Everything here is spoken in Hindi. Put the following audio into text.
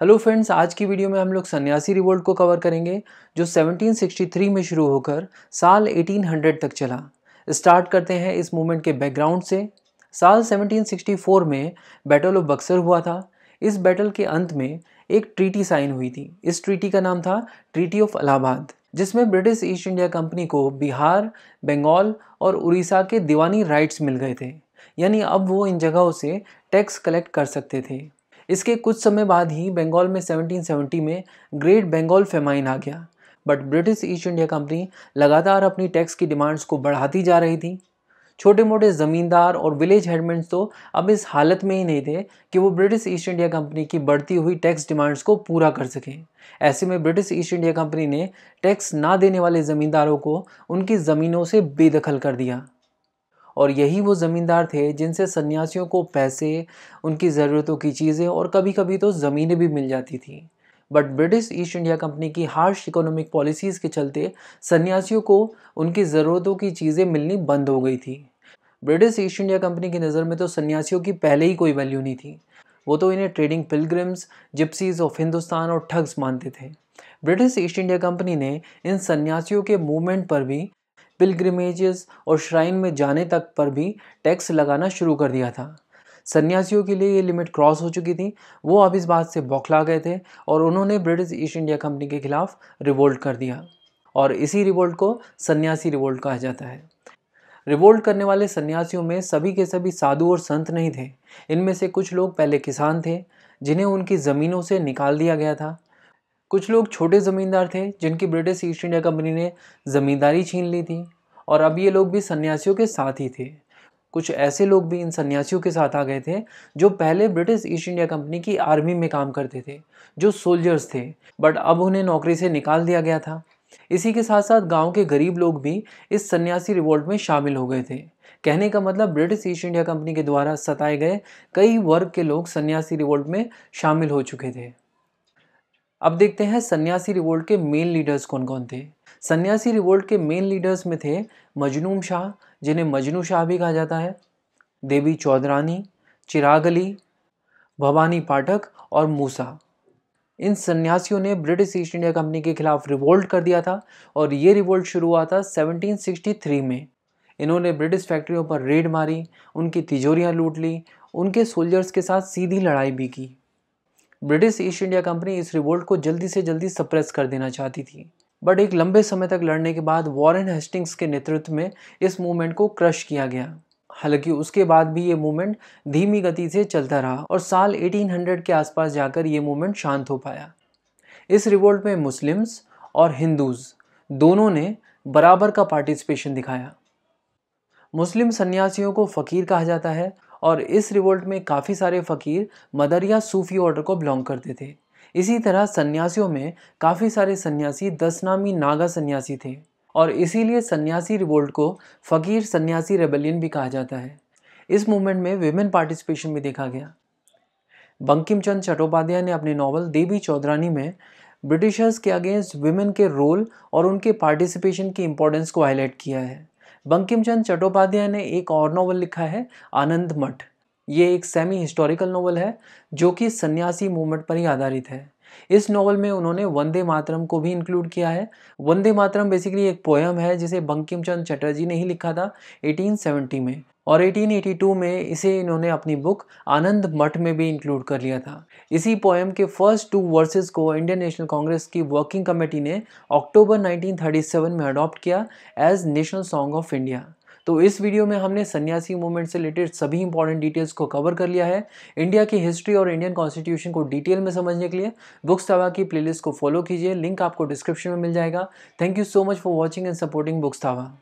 हेलो फ्रेंड्स आज की वीडियो में हम लोग सन्यासी रिवोल्ट को कवर करेंगे जो 1763 में शुरू होकर साल 1800 तक चला स्टार्ट करते हैं इस मूवमेंट के बैकग्राउंड से साल 1764 में बैटल ऑफ बक्सर हुआ था इस बैटल के अंत में एक ट्रीटी साइन हुई थी इस ट्रीटी का नाम था ट्रीटी ऑफ अलाहाबाद जिसमें ब्रिटिश ईस्ट इंडिया कंपनी को बिहार बंगाल और उड़ीसा के दीवानी राइट्स मिल गए थे यानी अब वो इन जगहों से टैक्स कलेक्ट कर सकते थे इसके कुछ समय बाद ही बंगाल में 1770 में ग्रेट बंगाल फेमाइन आ गया but British East India company लगातार अपनी टैक्स की डिमांड्स को बढ़ाती जा रही थी छोटे मोटे ज़मींदार और विलेज हेडमेंट्स तो अब इस हालत में ही नहीं थे कि वो ब्रिटिश ईस्ट इंडिया कंपनी की बढ़ती हुई टैक्स डिमांड्स को पूरा कर सकें ऐसे में ब्रिटिश ईस्ट इंडिया कंपनी ने टैक्स ना देने वाले ज़मींदारों को उनकी ज़मीनों से बेदखल कर दिया और यही वो ज़मींदार थे जिनसे सन्यासियों को पैसे उनकी ज़रूरतों की चीज़ें और कभी कभी तो ज़मीनें भी मिल जाती थीं but British East India Company की हार्श इकोनॉमिक पॉलिसीज़ के चलते सन्यासियों को उनकी ज़रूरतों की चीज़ें मिलनी बंद हो गई थी ब्रिटिश ईस्ट इंडिया कंपनी की नज़र में तो सन्यासियों की पहले ही कोई वैल्यू नहीं थी वो तो इन्हें trading pilgrims gypsies of Hindustan और ठग्स मानते थे ब्रिटिश ईस्ट इंडिया कंपनी ने इन सन्यासियों के मूवमेंट पर भी पिलग्रिमेजेस और श्राइन में जाने तक पर भी टैक्स लगाना शुरू कर दिया था सन्यासियों के लिए ये लिमिट क्रॉस हो चुकी थी वो अब इस बात से बौखला गए थे और उन्होंने ब्रिटिश ईस्ट इंडिया कंपनी के खिलाफ रिवोल्ट कर दिया और इसी रिवोल्ट को सन्यासी रिवोल्ट कहा जाता है रिवोल्ट करने वाले सन्यासियों में सभी के सभी साधु और संत नहीं थे इनमें से कुछ लोग पहले किसान थे जिन्हें उनकी ज़मीनों से निकाल दिया गया था कुछ लोग छोटे ज़मींदार थे जिनकी ब्रिटिश ईस्ट इंडिया कंपनी ने ज़मींदारी छीन ली थी और अब ये लोग भी सन्यासियों के साथ ही थे कुछ ऐसे लोग भी इन सन्यासियों के साथ आ गए थे जो पहले ब्रिटिश ईस्ट इंडिया कंपनी की आर्मी में काम करते थे जो सोल्जर्स थे बट अब उन्हें नौकरी से निकाल दिया गया था इसी के साथ साथ गांव के गरीब लोग भी इस सन्यासी रिवोल्ट में शामिल हो गए थे कहने का मतलब ब्रिटिश ईस्ट इंडिया कंपनी के द्वारा सताए गए कई वर्ग के लोग सन्यासी रिवोल्ट में शामिल हो चुके थे अब देखते हैं सन्यासी रिवोल्ट के मेन लीडर्स कौन कौन थे सन्यासी रिवोल्ट के मेन लीडर्स में थे मजनूम शाह जिन्हें मजनू शाह भी कहा जाता है देवी चौधरानी चिराग अली भवानी पाठक और मूसा इन सन्यासियों ने ब्रिटिश ईस्ट इंडिया कंपनी के खिलाफ रिवोल्ट कर दिया था और ये रिवोल्ट शुरू हुआ था 1763 में इन्होंने ब्रिटिश फैक्ट्रियों पर रेड मारी उनकी तिजोरियां लूट ली उनके सोल्जर्स के साथ सीधी लड़ाई भी की ब्रिटिश ईस्ट इंडिया कंपनी इस रिवोल्ट को जल्दी से जल्दी सप्रेस कर देना चाहती थी बट एक लंबे समय तक लड़ने के बाद वॉरेन हेस्टिंग्स के नेतृत्व में इस मूवमेंट को क्रश किया गया हालांकि उसके बाद भी ये मूवमेंट धीमी गति से चलता रहा और साल 1800 के आसपास जाकर ये मूवमेंट शांत हो पाया इस रिवोल्ट में मुस्लिम्स और हिंदूज दोनों ने बराबर का पार्टिसिपेशन दिखाया मुस्लिम सन्यासियों को फ़कीर कहा जाता है और इस रिवोल्ट में काफ़ी सारे फ़कीर मदर या सूफी ऑर्डर को बिलोंग करते थे इसी तरह सन्यासियों में काफ़ी सारे सन्यासी दस नामी नागा सन्यासी थे और इसीलिए सन्यासी रिवोल्ट को फ़कीर सन्यासी रेबेलियन भी कहा जाता है इस मूवमेंट में वेमेन पार्टिसिपेशन भी देखा गया बंकिम चंद चट्टोपाध्याय ने अपने नावल देवी चौधरानी में ब्रिटिशर्स के अगेंस्ट वीमेन के रोल और उनके पार्टिसिपेशन की इम्पोर्टेंस को हाईलाइट किया है बंकिम चंद चट्टोपाध्याय ने एक और नॉवल लिखा है आनंद मठ ये एक सेमी हिस्टोरिकल नॉवल है जो कि सन्यासी मूवमेंट पर ही आधारित है इस नॉवल में उन्होंने वंदे मातरम को भी इंक्लूड किया है वंदे मातरम बेसिकली एक पोयम है जिसे बंकिम चंद चटर्जी ने ही लिखा था 1870 में और 1882 में इसे इन्होंने अपनी बुक आनंद मठ में भी इंक्लूड कर लिया था इसी पोएम के फर्स्ट टू वर्सेस को इंडियन नेशनल कांग्रेस की वर्किंग कमेटी ने अक्टूबर 1937 में अडॉप्ट किया as national song of India तो इस वीडियो में हमने सन्यासी मूवमेंट से रिलेटेड सभी इंपॉर्टेंट डिटेल्स को कवर कर लिया है इंडिया की हिस्ट्री और इंडियन कॉन्स्टिट्यूशन को डिटेल में समझने के लिए बुक्स तवा की प्लेलिस्ट को फॉलो कीजिए लिंक आपको डिस्क्रिप्शन में मिल जाएगा thank you so much for watching and supporting books Tawa